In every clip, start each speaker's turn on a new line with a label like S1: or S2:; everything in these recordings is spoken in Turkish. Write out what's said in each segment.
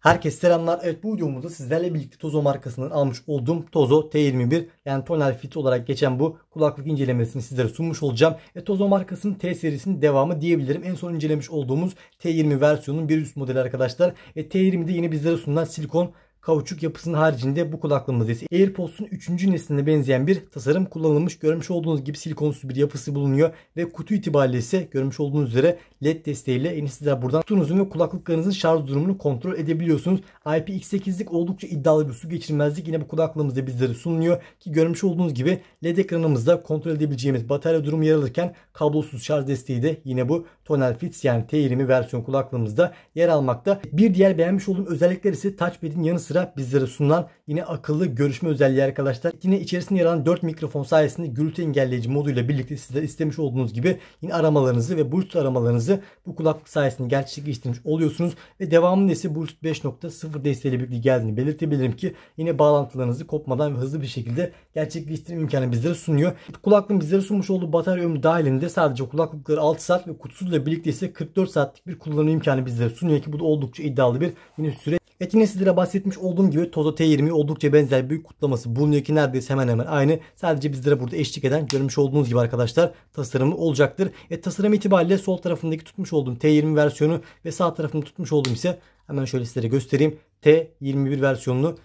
S1: Herkes selamlar. Evet bu videomuzda sizlerle birlikte Tozo markasının almış olduğum Tozo T21 yani tonal fit olarak geçen bu kulaklık incelemesini sizlere sunmuş olacağım. E, Tozo markasının T serisinin devamı diyebilirim. En son incelemiş olduğumuz T20 versiyonun bir üst modeli arkadaşlar. E, T20'de yine bizlere sunulan silikon Kauçuk yapısının haricinde bu kulaklığı modeli AirPods'un 3. nesline benzeyen bir tasarım kullanılmış. Görmüş olduğunuz gibi silikonsu bir yapısı bulunuyor ve kutu itibariyle ise görmüş olduğunuz üzere LED desteğiyle en sizler buradan kutunuzun ve kulaklıklarınızın şarj durumunu kontrol edebiliyorsunuz. IPX8'lik oldukça iddialı bir su geçirmezlik yine bu kulaklığımızda bizlere sunuluyor ki görmüş olduğunuz gibi LED ekranımızda kontrol edebileceğimiz batarya durumu yer alırken kablosuz şarj desteği de yine bu Tonal Fits yani T20 versiyon kulaklığımızda yer almakta. Bir diğer beğenmiş olduğum özellikler ise touchpad'in yanı sıra sıra bizlere sunulan yine akıllı görüşme özelliği arkadaşlar. Yine içerisinde yer alan 4 mikrofon sayesinde gürültü engelleyici moduyla birlikte sizler istemiş olduğunuz gibi yine aramalarınızı ve Bluetooth aramalarınızı bu kulaklık sayesinde gerçekleştirmiş oluyorsunuz. Ve devamında ise Bluetooth 5.0 desteğiyle birlikte geldiğini belirtebilirim ki yine bağlantılarınızı kopmadan ve hızlı bir şekilde gerçekleştirme imkanı bizlere sunuyor. Kulaklığın bizlere sunmuş olduğu batarya ömrü dahilinde sadece kulaklıkları 6 saat ve kutusuyla birlikte ise 44 saatlik bir kullanım imkanı bizlere sunuyor ki bu da oldukça iddialı bir yine süre Etkinliğe sizlere bahsetmiş olduğum gibi Tozo T20 oldukça benzer büyük kutlaması bulunuyor ki neredeyse hemen hemen aynı. Sadece bizlere burada eşlik eden görmüş olduğunuz gibi arkadaşlar tasarımı olacaktır. E, tasarım itibariyle sol tarafındaki tutmuş olduğum T20 versiyonu ve sağ tarafını tutmuş olduğum ise hemen şöyle sizlere göstereyim. T21 versiyonunu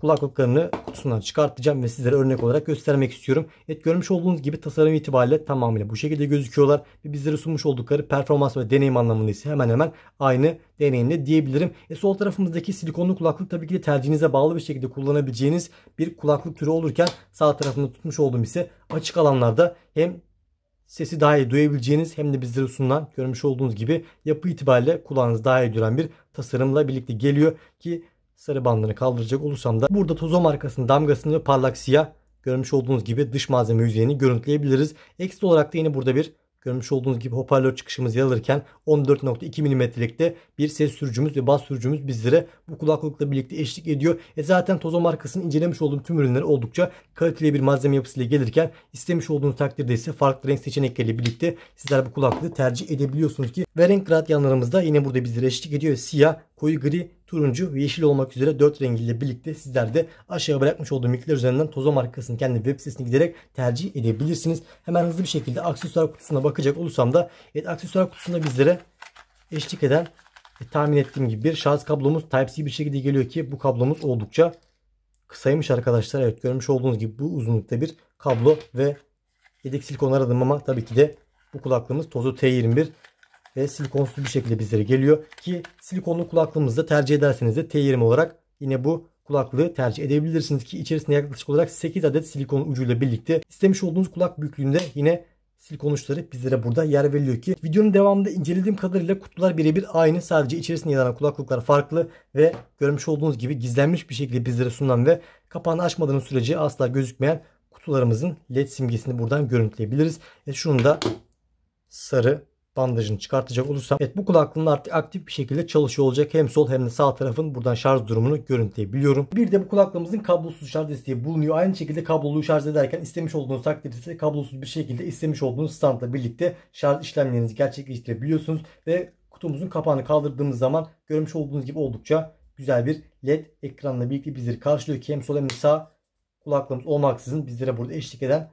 S1: kulaklıklarını kutusundan çıkartacağım ve sizlere örnek olarak göstermek istiyorum. Evet görmüş olduğunuz gibi tasarım itibariyle tamamıyla bu şekilde gözüküyorlar. Ve bizlere sunmuş oldukları performans ve deneyim anlamında ise hemen hemen aynı deneyimle diyebilirim. E sol tarafımızdaki silikonlu kulaklık tabii ki de tercihinize bağlı bir şekilde kullanabileceğiniz bir kulaklık türü olurken sağ tarafında tutmuş olduğum ise açık alanlarda hem sesi daha iyi duyabileceğiniz hem de bizlere sunulan görmüş olduğunuz gibi yapı itibariyle kulağınız daha iyi duran bir tasarımla birlikte geliyor ki sarı bandını kaldıracak olursam da burada Tozo markasının damgasını ve parlak siyah görmüş olduğunuz gibi dış malzeme yüzeyini görüntüleyebiliriz. Ekstra olarak da yine burada bir görmüş olduğunuz gibi hoparlör çıkışımız yer alırken 14.2 mm'likte bir ses sürücümüz ve bas sürücümüz bizlere bu kulaklıkla birlikte eşlik ediyor. E zaten Tozo markasının incelemiş olduğum tüm ürünler oldukça kaliteli bir malzeme yapısıyla gelirken istemiş olduğunuz takdirde ise farklı renk seçenekleriyle birlikte sizler bu kulaklığı tercih edebiliyorsunuz ki ve renk grad yanlarımızda yine burada bizlere eşlik ediyor. Siyah koyu gri, turuncu ve yeşil olmak üzere 4 rengiyle birlikte sizler de aşağıya bırakmış olduğum linkler üzerinden Tozo markasının kendi web sitesine giderek tercih edebilirsiniz. Hemen hızlı bir şekilde aksesuar kutusuna bakacak olursam da evet, aksesuar kutusunda bizlere eşlik eden e, tahmin ettiğim gibi bir şarj kablomuz Type-C bir şekilde geliyor ki bu kablomuz oldukça kısaymış arkadaşlar. Evet görmüş olduğunuz gibi bu uzunlukta bir kablo ve yedek silikon aradım ama tabii ki de bu kulaklığımız Tozo T21 ve silikonsu bir şekilde bizlere geliyor. Ki silikonlu kulaklığımızı da tercih ederseniz de T20 olarak yine bu kulaklığı tercih edebilirsiniz ki içerisinde yaklaşık olarak 8 adet silikon ucuyla birlikte istemiş olduğunuz kulak büyüklüğünde yine silikon uçları bizlere burada yer veriliyor ki videonun devamında incelediğim kadarıyla kutular birebir aynı sadece içerisinde yer alan kulaklıklar farklı ve görmüş olduğunuz gibi gizlenmiş bir şekilde bizlere sunulan ve kapağını açmadığınız sürece asla gözükmeyen kutularımızın led simgesini buradan görüntüleyebiliriz. Ve şunu da sarı bandajını çıkartacak olursam evet bu kulaklığın artık aktif bir şekilde çalışıyor olacak. Hem sol hem de sağ tarafın buradan şarj durumunu görüntüleyebiliyorum. Bir de bu kulaklığımızın kablosuz şarj desteği bulunuyor. Aynı şekilde kablolu şarj ederken istemiş olduğunuz takdirde kablosuz bir şekilde istemiş olduğunuz standla birlikte şarj işlemlerinizi gerçekleştirebiliyorsunuz ve kutumuzun kapağını kaldırdığımız zaman görmüş olduğunuz gibi oldukça güzel bir led ekranla birlikte bizleri karşılıyor ki hem sol hem de sağ kulaklığımız olmaksızın bizlere burada eşlik eden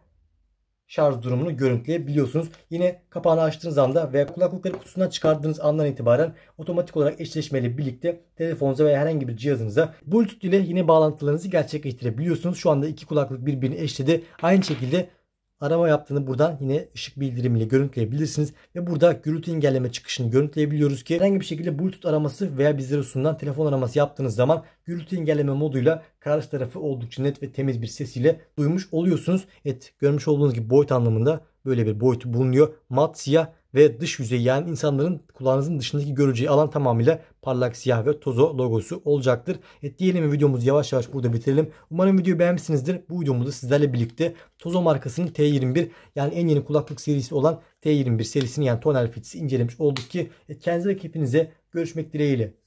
S1: şarj durumunu görüntüleyebiliyorsunuz. Yine kapağını açtığınız anda veya kulaklıkları kutusundan çıkardığınız andan itibaren otomatik olarak eşleşmeyle birlikte telefonunuza veya herhangi bir cihazınıza Bluetooth ile yine bağlantılarınızı gerçekleştirebiliyorsunuz. Şu anda iki kulaklık birbirini eşledi. Aynı şekilde arama yaptığını buradan yine ışık bildirimiyle görüntüleyebilirsiniz. Ve burada gürültü engelleme çıkışını görüntüleyebiliyoruz ki herhangi bir şekilde Bluetooth araması veya bizlere sunulan telefon araması yaptığınız zaman gürültü engelleme moduyla karşı tarafı oldukça net ve temiz bir sesiyle duymuş oluyorsunuz. Evet görmüş olduğunuz gibi boyut anlamında böyle bir boyutu bulunuyor. Mat siyah ve dış yüzeyi yani insanların kulağınızın dışındaki göreceği alan tamamıyla parlak siyah ve Tozo logosu olacaktır. E, diyelim videomuzu yavaş yavaş burada bitirelim. Umarım videoyu beğenmişsinizdir. Bu videomuzu sizlerle birlikte Tozo markasının T21 yani en yeni kulaklık serisi olan T21 serisini yani Tonal Fits'i incelemiş olduk ki e, kendinize ve hepinize görüşmek dileğiyle.